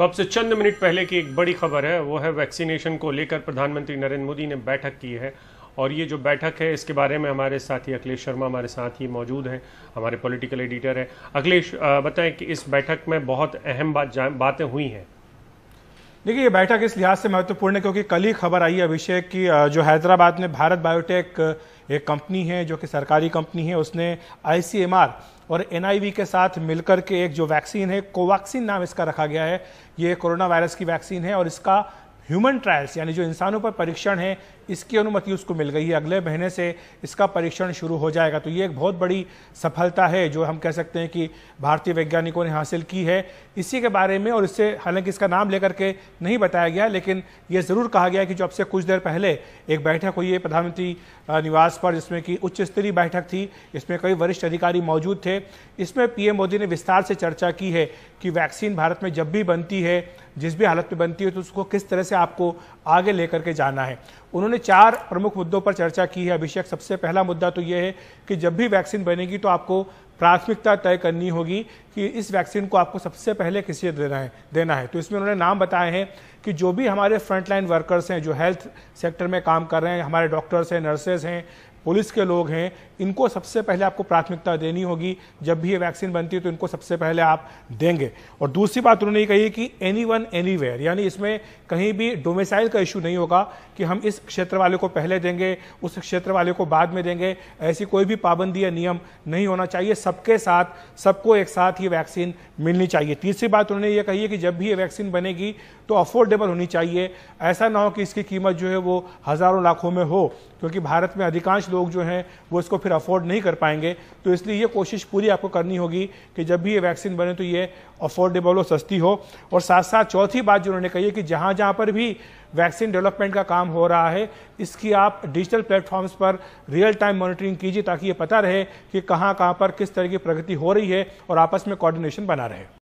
तो अब से चंद मिनट पहले की एक बड़ी खबर है वो है वैक्सीनेशन को लेकर प्रधानमंत्री नरेंद्र मोदी ने बैठक की है और ये जो बैठक है इसके बारे में हमारे साथी अखिलेश शर्मा हमारे साथ ही मौजूद हैं हमारे पॉलिटिकल एडिटर हैं अखिलेश बताएं कि इस बैठक में बहुत अहम बात बातें हुई हैं देखिए ये बैठक इस लिहाज से महत्वपूर्ण है क्योंकि कल ही खबर आई है अभिषेक की जो हैदराबाद में भारत बायोटेक एक कंपनी है जो कि सरकारी कंपनी है उसने आई और एन के साथ मिलकर के एक जो वैक्सीन है कोवैक्सीन नाम इसका रखा गया है ये कोरोना वायरस की वैक्सीन है और इसका ह्यूमन ट्रायल्स यानी जो इंसानों पर परीक्षण है इसकी अनुमति उसको मिल गई है अगले महीने से इसका परीक्षण शुरू हो जाएगा तो ये एक बहुत बड़ी सफलता है जो हम कह सकते हैं कि भारतीय वैज्ञानिकों ने हासिल की है इसी के बारे में और इससे हालांकि इसका नाम लेकर के नहीं बताया गया लेकिन ये ज़रूर कहा गया कि जो अब से कुछ देर पहले एक बैठक हुई है प्रधानमंत्री निवास पर जिसमें कि उच्च स्तरीय बैठक थी इसमें कई वरिष्ठ अधिकारी मौजूद थे इसमें पीएम मोदी ने विस्तार से चर्चा की है कि वैक्सीन भारत में जब भी बनती है जिस भी हालत में बनती है तो उसको किस तरह से आपको आगे लेकर के जाना है उन्होंने चार प्रमुख मुद्दों पर चर्चा की है अभिषेक सबसे पहला मुद्दा तो यह है कि जब भी वैक्सीन बनेगी तो आपको प्राथमिकता तय करनी होगी कि इस वैक्सीन को आपको सबसे पहले किसे देना है देना है तो इसमें उन्होंने नाम बताए हैं कि जो भी हमारे फ्रंटलाइन वर्कर्स हैं जो हेल्थ सेक्टर में काम कर रहे हैं हमारे डॉक्टर्स हैं नर्सेज हैं पुलिस के लोग हैं इनको सबसे पहले आपको प्राथमिकता देनी होगी जब भी ये वैक्सीन बनती है तो इनको सबसे पहले आप देंगे और दूसरी बात उन्होंने कही कि एनी वन एनी वेयर यानी इसमें कहीं भी डोमिसाइल का इशू नहीं होगा कि हम इस क्षेत्र वाले को पहले देंगे उस क्षेत्र वाले को बाद में देंगे ऐसी कोई भी पाबंदी या नियम नहीं होना चाहिए सबके साथ सबको एक साथ ये वैक्सीन मिलनी चाहिए तीसरी बात उन्होंने ये कही है कि जब भी ये वैक्सीन बनेगी तो अफोर्डेबल होनी चाहिए ऐसा ना हो कि इसकी कीमत जो है वो हज़ारों लाखों में हो क्योंकि भारत में अधिकांश लोग जो हैं वो इसको फिर अफोर्ड नहीं कर पाएंगे तो इसलिए ये कोशिश पूरी आपको करनी होगी कि जब भी ये वैक्सीन बने तो ये अफोर्डेबल हो सस्ती हो और साथ साथ चौथी बात जो उन्होंने कही है कि जहाँ जहाँ पर भी वैक्सीन डेवलपमेंट का काम हो रहा है इसकी आप डिजिटल प्लेटफॉर्म्स पर रियल टाइम मॉनिटरिंग कीजिए ताकि ये पता रहे कि कहाँ कहाँ पर किस तरह की प्रगति हो रही है और आपस में कोऑर्डिनेशन बना रहे